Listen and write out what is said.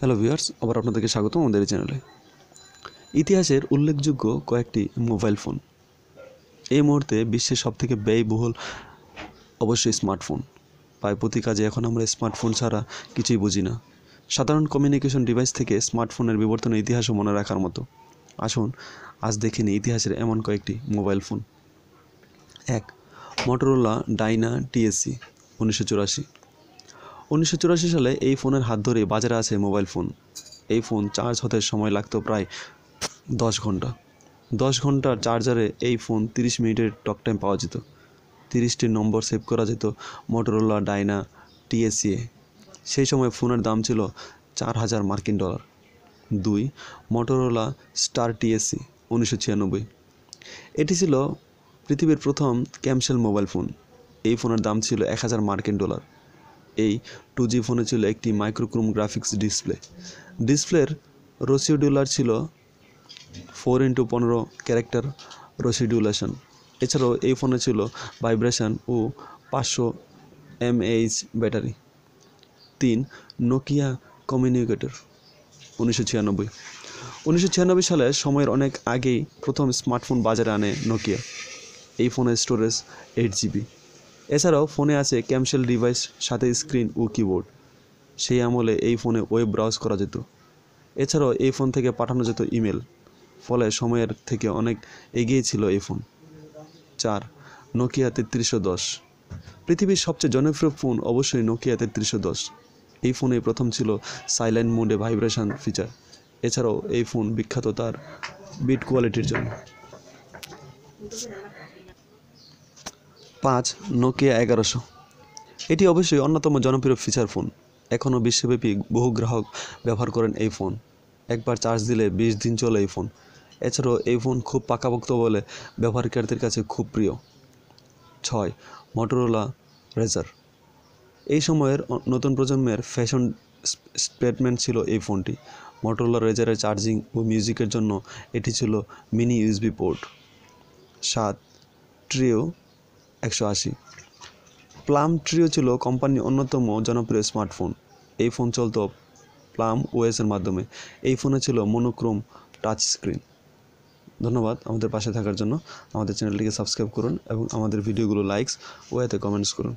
hello viewers আবার আপনাদেরকে স্বাগত আমাদের এই চ্যানেলে ইতিহাসের উল্লেখযোগ্য কয়েকটি মোবাইল ফোন এই মুহূর্তে বিশ্বের সবথেকে ব্যয়বহুল অবশ্যই স্মার্টফোন প্রায় প্রতি কাজে এখন আমরা স্মার্টফোন ছাড়া কিছুই বুঝি না সাধারণ কমিউনিকেশন ডিভাইস থেকে স্মার্টফোনের বিবর্তনের ইতিহাসও মনে রাখার মতো আসুন আজ দেখে নিই ইতিহাসের এমন কয়েকটি মোবাইল ফোন এক মটোরোলা ডাইনা টিএসসি উনিশশো চুরাশি উনিশশো সালে এই ফোনের হাত ধরে বাজারে আছে মোবাইল ফোন এই ফোন চার্জ হতে সময় লাগত প্রায় দশ ঘন্টা দশ ঘন্টার চার্জারে এই ফোন তিরিশ মিনিটের টক টাইম পাওয়া যেত তিরিশটি নম্বর সেভ করা যেত মোটরোলা ডাইনা টিএসিএ সেই সময় ফোনের দাম ছিল চার হাজার মার্কিন ডলার দুই মোটরোলা স্টার টিএসসি উনিশশো ছিয়ানব্বই এটি ছিল পৃথিবীর প্রথম ক্যামসেল মোবাইল ফোন এই ফোনের দাম ছিল এক হাজার মার্কিন ডলার এই টু জি ফোনে ছিল একটি মাইক্রোক্রোম গ্রাফিক্স ডিসপ্লে ডিসপ্লের রসিডিউলার ছিল ফোর ইন্টু পনেরো ক্যারেক্টার রসিডিউলেশন এছাড়াও এই ফোনে ছিল ভাইব্রেশন ও পাঁচশো এমএইচ ব্যাটারি তিন নোকিয়া কমিউনিকেটর উনিশশো ছিয়ানব্বই উনিশশো ছিয়ানব্বই সালে সময়ের অনেক আগেই প্রথম স্মার্টফোন বাজারে আনে নোকিয়া এই ফোনের স্টোরেজ এইট জিবি এছাড়াও ফোনে আছে ক্যামসেল ডিভাইস সাথে স্ক্রিন ও কিবোর্ড সেই আমলে এই ফোনে ওয়েব ব্রাউজ করা যেত এছাড়াও এই ফোন থেকে পাঠানো যেত ইমেল ফলে সময়ের থেকে অনেক এগিয়ে ছিল এই ফোন চার নোকিয়া তেত্রিশশো দশ পৃথিবীর সবচেয়ে জনপ্রিয় ফোন অবশ্যই নোকিয়া তেত্রিশশো দশ এই ফোনে প্রথম ছিল সাইলেন্ট মোডে ভাইব্রেশন ফিচার এছাড়াও এই ফোন বিখ্যাত তার বিট কোয়ালিটির জন্য পাঁচ নোকিয়া এগারোশো এটি অবশ্যই অন্যতম জনপ্রিয় ফিচার ফোন এখনও বিশ্বব্যাপী বহু গ্রাহক ব্যবহার করেন এই ফোন একবার চার্জ দিলে বিশ দিন চলে এই ফোন এছাড়াও এই ফোন খুব পাকাপোক্ত বলে ব্যবহারকারীদের কাছে খুব প্রিয় ছয় মটোরোলা রেজার এই সময়ের নতুন প্রজন্মের ফ্যাশন স্টেটমেন্ট ছিল এই ফোনটি মটোরোলা রেজারের চার্জিং ও মিউজিকের জন্য এটি ছিল মিনি ইউএসবি পোর্ট সাত ট্রিও একশো আশি প্লাম ট্রিও ছিল কোম্পানির অন্যতম জনপ্রিয় স্মার্টফোন এই ফোন চলত প্লাম ওএসের মাধ্যমে এই ফোনে ছিল মনোক্রোম টাচ স্ক্রিন ধন্যবাদ আমাদের পাশে থাকার জন্য আমাদের চ্যানেলটিকে সাবস্ক্রাইব করুন এবং আমাদের ভিডিওগুলো লাইকস ও এতে কমেন্টস করুন